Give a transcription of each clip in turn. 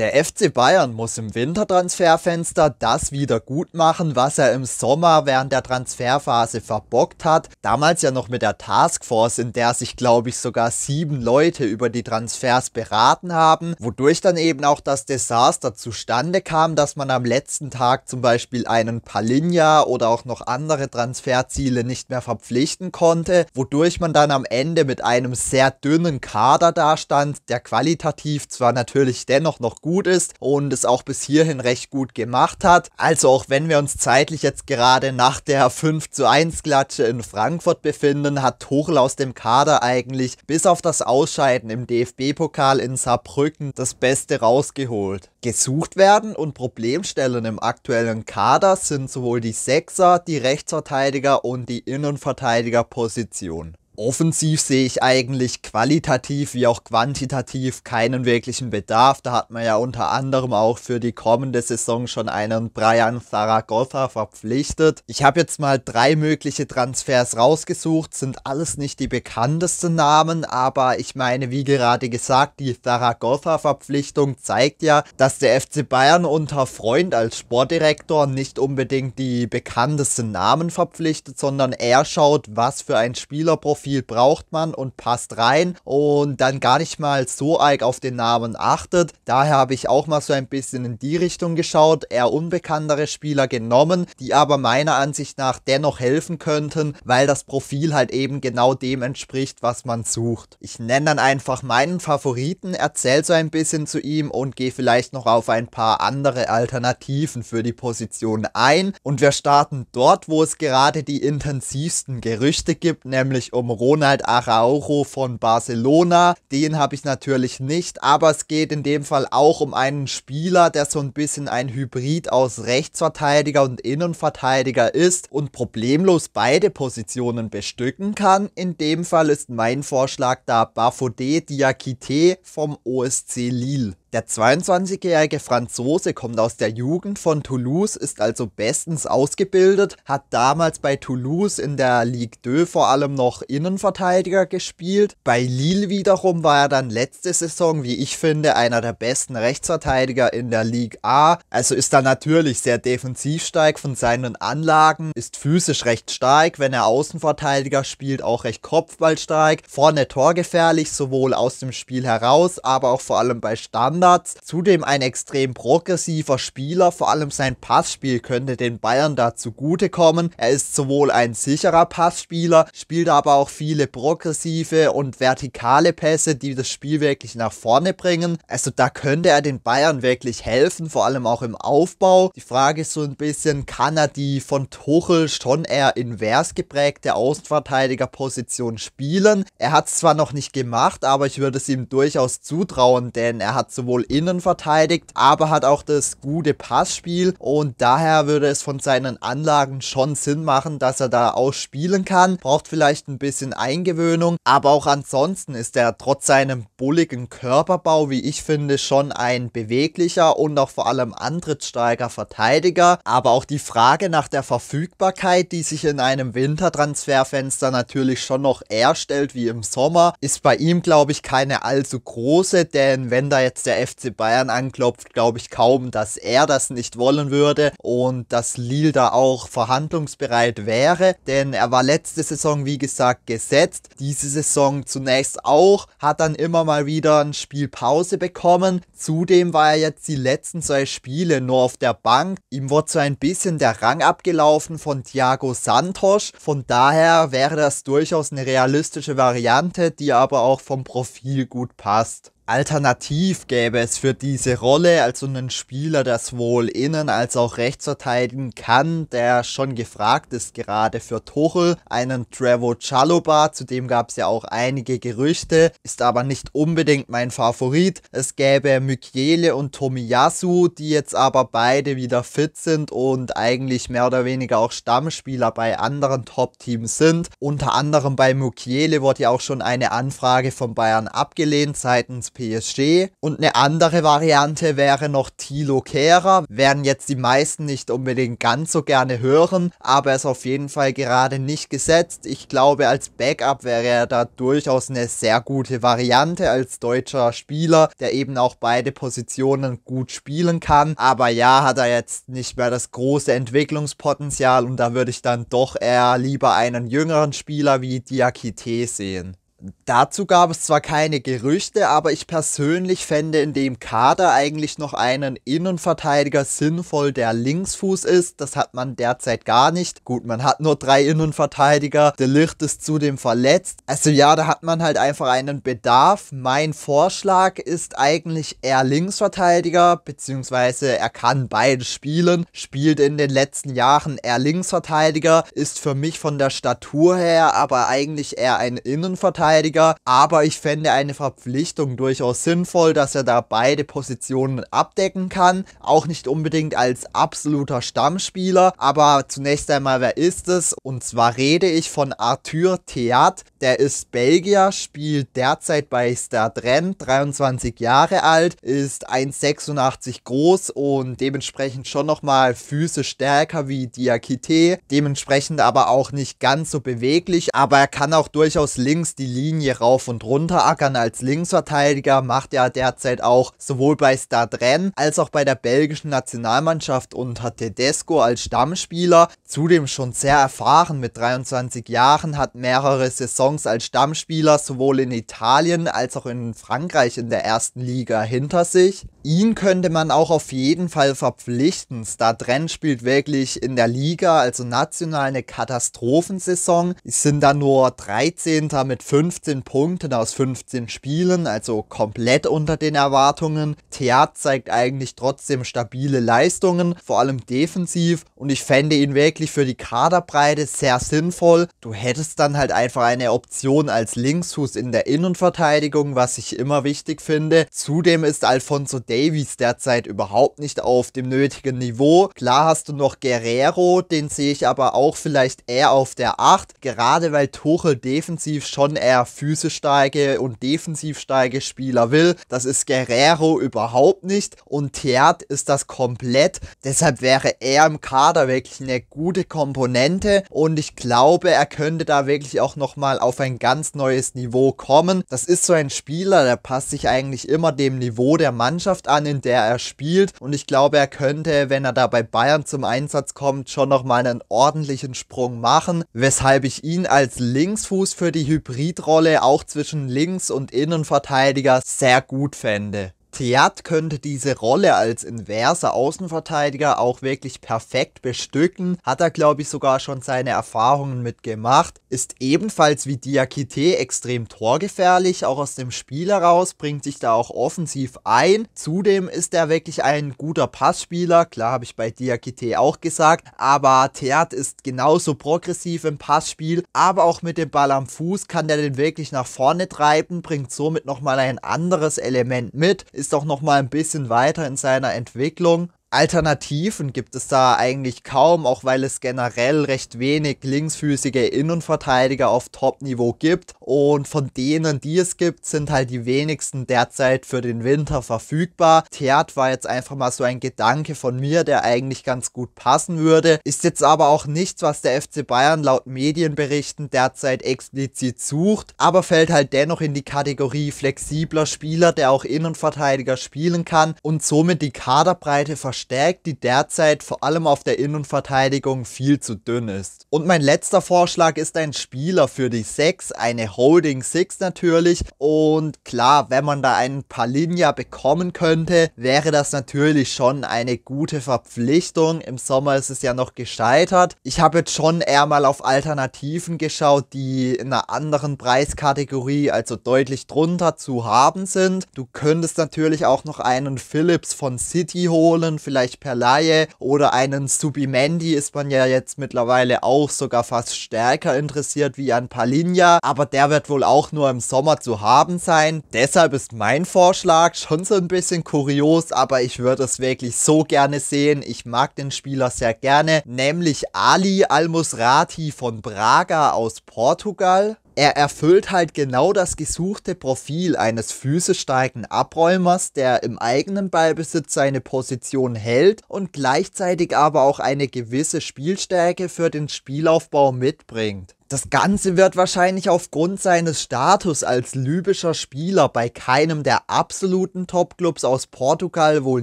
Der FC Bayern muss im Wintertransferfenster das wieder gut machen, was er im Sommer während der Transferphase verbockt hat. Damals ja noch mit der Taskforce, in der sich glaube ich sogar sieben Leute über die Transfers beraten haben, wodurch dann eben auch das Desaster zustande kam, dass man am letzten Tag zum Beispiel einen Palinja oder auch noch andere Transferziele nicht mehr verpflichten konnte, wodurch man dann am Ende mit einem sehr dünnen Kader dastand, der qualitativ zwar natürlich dennoch noch gut gut ist und es auch bis hierhin recht gut gemacht hat. Also auch wenn wir uns zeitlich jetzt gerade nach der 5 zu 1 Klatsche in Frankfurt befinden, hat Tuchel aus dem Kader eigentlich bis auf das Ausscheiden im DFB-Pokal in Saarbrücken das Beste rausgeholt. Gesucht werden und Problemstellen im aktuellen Kader sind sowohl die Sechser, die Rechtsverteidiger und die Innenverteidigerposition offensiv sehe ich eigentlich qualitativ wie auch quantitativ keinen wirklichen Bedarf. Da hat man ja unter anderem auch für die kommende Saison schon einen Brian Zaragoza verpflichtet. Ich habe jetzt mal drei mögliche Transfers rausgesucht, sind alles nicht die bekanntesten Namen, aber ich meine, wie gerade gesagt, die Zaragoza-Verpflichtung zeigt ja, dass der FC Bayern unter Freund als Sportdirektor nicht unbedingt die bekanntesten Namen verpflichtet, sondern er schaut, was für ein Spielerprofil viel braucht man und passt rein und dann gar nicht mal so arg auf den Namen achtet. Daher habe ich auch mal so ein bisschen in die Richtung geschaut, eher unbekanntere Spieler genommen, die aber meiner Ansicht nach dennoch helfen könnten, weil das Profil halt eben genau dem entspricht, was man sucht. Ich nenne dann einfach meinen Favoriten, erzähle so ein bisschen zu ihm und gehe vielleicht noch auf ein paar andere Alternativen für die Position ein und wir starten dort, wo es gerade die intensivsten Gerüchte gibt, nämlich um Ronald Araujo von Barcelona. Den habe ich natürlich nicht, aber es geht in dem Fall auch um einen Spieler, der so ein bisschen ein Hybrid aus Rechtsverteidiger und Innenverteidiger ist und problemlos beide Positionen bestücken kann. In dem Fall ist mein Vorschlag da Bafodé Diakite vom OSC Lille. Der 22-jährige Franzose kommt aus der Jugend von Toulouse, ist also bestens ausgebildet, hat damals bei Toulouse in der Ligue 2 vor allem noch Innenverteidiger gespielt. Bei Lille wiederum war er dann letzte Saison, wie ich finde, einer der besten Rechtsverteidiger in der Ligue A. Also ist er natürlich sehr defensiv steig von seinen Anlagen, ist physisch recht stark, wenn er Außenverteidiger spielt, auch recht kopfballstark, vorne torgefährlich, sowohl aus dem Spiel heraus, aber auch vor allem bei Stamm Standards. Zudem ein extrem progressiver Spieler, vor allem sein Passspiel könnte den Bayern da zugutekommen. Er ist sowohl ein sicherer Passspieler, spielt aber auch viele progressive und vertikale Pässe, die das Spiel wirklich nach vorne bringen. Also da könnte er den Bayern wirklich helfen, vor allem auch im Aufbau. Die Frage ist so ein bisschen, kann er die von Tuchel schon eher invers geprägte Außenverteidigerposition spielen? Er hat es zwar noch nicht gemacht, aber ich würde es ihm durchaus zutrauen, denn er hat sowohl sowohl innen verteidigt, aber hat auch das gute Passspiel und daher würde es von seinen Anlagen schon Sinn machen, dass er da auch spielen kann. Braucht vielleicht ein bisschen Eingewöhnung, aber auch ansonsten ist er trotz seinem bulligen Körperbau, wie ich finde, schon ein beweglicher und auch vor allem antrittsstarker Verteidiger. Aber auch die Frage nach der Verfügbarkeit, die sich in einem Wintertransferfenster natürlich schon noch erstellt wie im Sommer, ist bei ihm, glaube ich, keine allzu große, denn wenn da jetzt der FC Bayern anklopft, glaube ich kaum, dass er das nicht wollen würde und dass Lille da auch verhandlungsbereit wäre, denn er war letzte Saison, wie gesagt, gesetzt. Diese Saison zunächst auch, hat dann immer mal wieder ein Spiel Pause bekommen. Zudem war er jetzt die letzten zwei Spiele nur auf der Bank. Ihm wurde so ein bisschen der Rang abgelaufen von Thiago Santos. Von daher wäre das durchaus eine realistische Variante, die aber auch vom Profil gut passt alternativ gäbe es für diese Rolle, also einen Spieler, der sowohl innen als auch rechts verteidigen kann, der schon gefragt ist gerade für Tuchel, einen Trevor Chalobah, zu dem gab es ja auch einige Gerüchte, ist aber nicht unbedingt mein Favorit. Es gäbe Mykiele und Tomiyasu, die jetzt aber beide wieder fit sind und eigentlich mehr oder weniger auch Stammspieler bei anderen Top-Teams sind. Unter anderem bei Mukiele wurde ja auch schon eine Anfrage von Bayern abgelehnt seitens PSG. Und eine andere Variante wäre noch Tilo Kehrer. Werden jetzt die meisten nicht unbedingt ganz so gerne hören, aber er ist auf jeden Fall gerade nicht gesetzt. Ich glaube, als Backup wäre er da durchaus eine sehr gute Variante als deutscher Spieler, der eben auch beide Positionen gut spielen kann. Aber ja, hat er jetzt nicht mehr das große Entwicklungspotenzial und da würde ich dann doch eher lieber einen jüngeren Spieler wie Diakite sehen. Dazu gab es zwar keine Gerüchte, aber ich persönlich fände in dem Kader eigentlich noch einen Innenverteidiger sinnvoll, der Linksfuß ist. Das hat man derzeit gar nicht. Gut, man hat nur drei Innenverteidiger. Der Licht ist zudem verletzt. Also ja, da hat man halt einfach einen Bedarf. Mein Vorschlag ist eigentlich eher Linksverteidiger, beziehungsweise er kann beide spielen. Spielt in den letzten Jahren eher Linksverteidiger, ist für mich von der Statur her aber eigentlich eher ein Innenverteidiger. Innenverteidiger, aber ich fände eine Verpflichtung durchaus sinnvoll, dass er da beide Positionen abdecken kann. Auch nicht unbedingt als absoluter Stammspieler, aber zunächst einmal, wer ist es? Und zwar rede ich von Arthur Theat, der ist Belgier, spielt derzeit bei Stadren, 23 Jahre alt, ist 1,86 groß und dementsprechend schon nochmal physisch stärker wie Diakite, dementsprechend aber auch nicht ganz so beweglich, aber er kann auch durchaus links die Linie Linie rauf und runter ackern als Linksverteidiger, macht er derzeit auch sowohl bei Stadren als auch bei der belgischen Nationalmannschaft unter Tedesco als Stammspieler. Zudem schon sehr erfahren mit 23 Jahren, hat mehrere Saisons als Stammspieler sowohl in Italien als auch in Frankreich in der ersten Liga hinter sich ihn könnte man auch auf jeden Fall verpflichten. Stadren spielt wirklich in der Liga, also national, eine Katastrophensaison. Sie sind dann nur 13. mit 15 Punkten aus 15 Spielen, also komplett unter den Erwartungen. Theat zeigt eigentlich trotzdem stabile Leistungen, vor allem defensiv. Und ich fände ihn wirklich für die Kaderbreite sehr sinnvoll. Du hättest dann halt einfach eine Option als Linksfuß in der Innenverteidigung, was ich immer wichtig finde. Zudem ist Alfonso Davies derzeit überhaupt nicht auf dem nötigen Niveau. Klar hast du noch Guerrero, den sehe ich aber auch vielleicht eher auf der 8, gerade weil Tuchel defensiv schon eher physisch steige und defensiv steige Spieler will. Das ist Guerrero überhaupt nicht und Theat ist das komplett. Deshalb wäre er im Kader wirklich eine gute Komponente und ich glaube, er könnte da wirklich auch nochmal auf ein ganz neues Niveau kommen. Das ist so ein Spieler, der passt sich eigentlich immer dem Niveau der Mannschaft Mannschaft an, in der er spielt. Und ich glaube, er könnte, wenn er da bei Bayern zum Einsatz kommt, schon nochmal einen ordentlichen Sprung machen. Weshalb ich ihn als Linksfuß für die Hybridrolle auch zwischen Links- und Innenverteidiger sehr gut fände. Theat könnte diese Rolle als inverser Außenverteidiger auch wirklich perfekt bestücken, hat er glaube ich sogar schon seine Erfahrungen mitgemacht, ist ebenfalls wie Diakite extrem torgefährlich, auch aus dem Spiel heraus, bringt sich da auch offensiv ein, zudem ist er wirklich ein guter Passspieler, klar habe ich bei Diakite auch gesagt, aber Theat ist genauso progressiv im Passspiel, aber auch mit dem Ball am Fuß kann er den wirklich nach vorne treiben, bringt somit nochmal ein anderes Element mit, ist doch noch mal ein bisschen weiter in seiner Entwicklung Alternativen gibt es da eigentlich kaum, auch weil es generell recht wenig linksfüßige Innenverteidiger auf Top-Niveau gibt. Und von denen, die es gibt, sind halt die wenigsten derzeit für den Winter verfügbar. Theat war jetzt einfach mal so ein Gedanke von mir, der eigentlich ganz gut passen würde. Ist jetzt aber auch nichts, was der FC Bayern laut Medienberichten derzeit explizit sucht, aber fällt halt dennoch in die Kategorie flexibler Spieler, der auch Innenverteidiger spielen kann und somit die Kaderbreite verschwindet verstärkt, die derzeit vor allem auf der Innenverteidigung viel zu dünn ist. Und mein letzter Vorschlag ist ein Spieler für die 6, eine Holding 6 natürlich. Und klar, wenn man da einen Palinja bekommen könnte, wäre das natürlich schon eine gute Verpflichtung. Im Sommer ist es ja noch gescheitert. Ich habe jetzt schon eher mal auf Alternativen geschaut, die in einer anderen Preiskategorie, also deutlich drunter zu haben sind. Du könntest natürlich auch noch einen Philips von City holen, vielleicht per Laie oder einen Subimendi ist man ja jetzt mittlerweile auch sogar fast stärker interessiert wie an Palinja, aber der wird wohl auch nur im Sommer zu haben sein. Deshalb ist mein Vorschlag schon so ein bisschen kurios, aber ich würde es wirklich so gerne sehen. Ich mag den Spieler sehr gerne, nämlich Ali Almusrati von Braga aus Portugal er erfüllt halt genau das gesuchte Profil eines physisch starken Abräumers, der im eigenen Ballbesitz seine Position hält und gleichzeitig aber auch eine gewisse Spielstärke für den Spielaufbau mitbringt. Das Ganze wird wahrscheinlich aufgrund seines Status als libyscher Spieler bei keinem der absoluten Topclubs aus Portugal wohl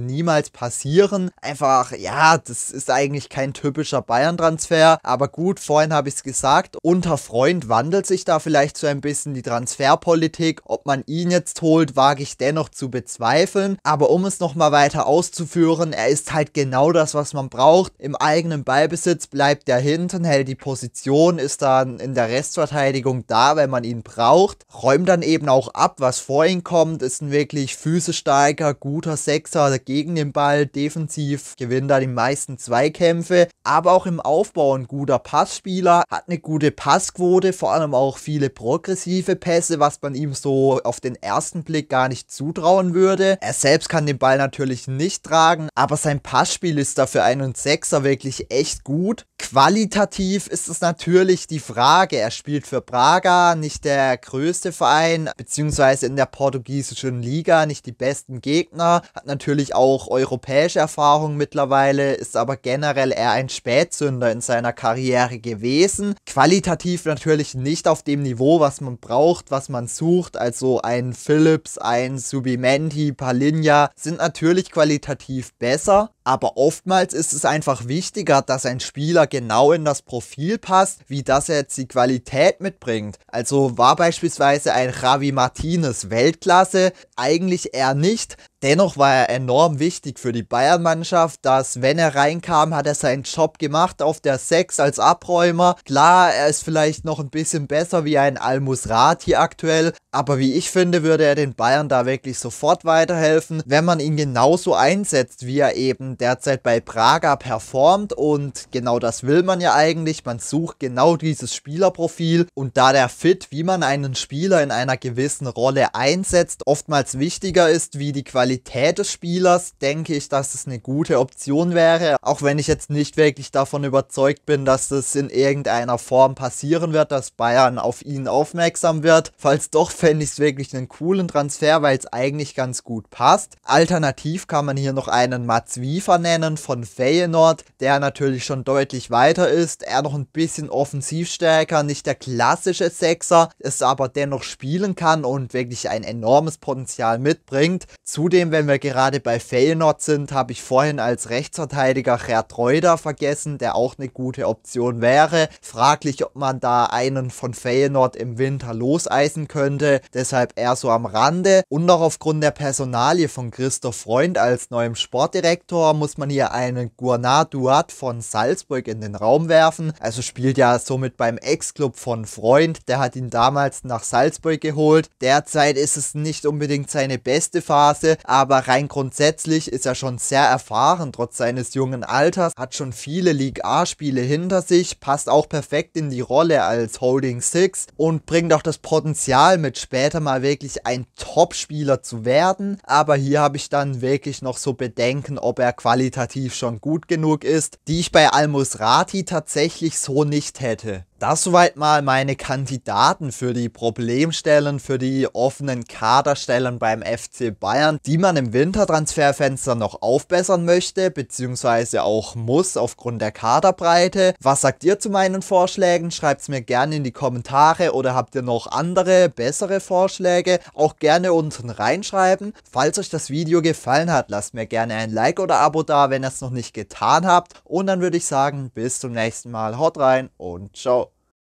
niemals passieren. Einfach, ja, das ist eigentlich kein typischer Bayern-Transfer, aber gut, vorhin habe ich es gesagt, unter Freund wandelt sich da vielleicht so ein bisschen die Transferpolitik. Ob man ihn jetzt holt, wage ich dennoch zu bezweifeln, aber um es nochmal weiter auszuführen, er ist halt genau das, was man braucht. Im eigenen Ballbesitz bleibt er hinten, hält die Position, ist da ein in der Restverteidigung da, wenn man ihn braucht. Räumt dann eben auch ab, was vor ihm kommt. Ist ein wirklich physisch starker, guter Sechser gegen den Ball. Defensiv gewinnt er die meisten Zweikämpfe. Aber auch im Aufbau ein guter Passspieler. Hat eine gute Passquote, vor allem auch viele progressive Pässe, was man ihm so auf den ersten Blick gar nicht zutrauen würde. Er selbst kann den Ball natürlich nicht tragen, aber sein Passspiel ist dafür einen Sechser wirklich echt gut. Qualitativ ist es natürlich die Frage, Frage. Er spielt für Braga, nicht der größte Verein, beziehungsweise in der portugiesischen Liga nicht die besten Gegner, hat natürlich auch europäische Erfahrung mittlerweile, ist aber generell eher ein Spätzünder in seiner Karriere gewesen. Qualitativ natürlich nicht auf dem Niveau, was man braucht, was man sucht, also ein Philips, ein Subimenti, Palinja sind natürlich qualitativ besser, aber oftmals ist es einfach wichtiger, dass ein Spieler genau in das Profil passt, wie dass er jetzt die Qualität mitbringt. Also war beispielsweise ein Javi Martinez Weltklasse? Eigentlich eher nicht, Dennoch war er enorm wichtig für die Bayern-Mannschaft, dass wenn er reinkam, hat er seinen Job gemacht auf der 6 als Abräumer. Klar, er ist vielleicht noch ein bisschen besser wie ein Al-Musrati aktuell, aber wie ich finde, würde er den Bayern da wirklich sofort weiterhelfen, wenn man ihn genauso einsetzt, wie er eben derzeit bei Praga performt und genau das will man ja eigentlich, man sucht genau dieses Spielerprofil und da der Fit, wie man einen Spieler in einer gewissen Rolle einsetzt, oftmals wichtiger ist wie die Qualität Qualität des Spielers denke ich, dass es eine gute Option wäre, auch wenn ich jetzt nicht wirklich davon überzeugt bin, dass das in irgendeiner Form passieren wird, dass Bayern auf ihn aufmerksam wird. Falls doch, fände ich es wirklich einen coolen Transfer, weil es eigentlich ganz gut passt. Alternativ kann man hier noch einen Mats Wiefer nennen von Feyenoord, der natürlich schon deutlich weiter ist, er noch ein bisschen offensiv stärker, nicht der klassische Sechser, es aber dennoch spielen kann und wirklich ein enormes Potenzial mitbringt. Zudem Zudem, wenn wir gerade bei Feyenoord sind, habe ich vorhin als Rechtsverteidiger Gerd Reuter vergessen, der auch eine gute Option wäre. Fraglich, ob man da einen von Feyenoord im Winter loseisen könnte, deshalb eher so am Rande. Und noch aufgrund der Personalie von Christoph Freund als neuem Sportdirektor muss man hier einen Gournard Duat von Salzburg in den Raum werfen. Also spielt ja somit beim Ex-Club von Freund, der hat ihn damals nach Salzburg geholt. Derzeit ist es nicht unbedingt seine beste Phase, aber rein grundsätzlich ist er schon sehr erfahren, trotz seines jungen Alters, hat schon viele League A-Spiele hinter sich, passt auch perfekt in die Rolle als Holding Six und bringt auch das Potenzial mit, später mal wirklich ein Top-Spieler zu werden, aber hier habe ich dann wirklich noch so Bedenken, ob er qualitativ schon gut genug ist, die ich bei Almus Rati tatsächlich so nicht hätte. Das soweit mal meine Kandidaten für die Problemstellen, für die offenen Kaderstellen beim FC Bayern, die man im Wintertransferfenster noch aufbessern möchte, beziehungsweise auch muss aufgrund der Kaderbreite. Was sagt ihr zu meinen Vorschlägen? Schreibt es mir gerne in die Kommentare oder habt ihr noch andere, bessere Vorschläge? Auch gerne unten reinschreiben. Falls euch das Video gefallen hat, lasst mir gerne ein Like oder Abo da, wenn ihr es noch nicht getan habt. Und dann würde ich sagen, bis zum nächsten Mal. Haut rein und ciao.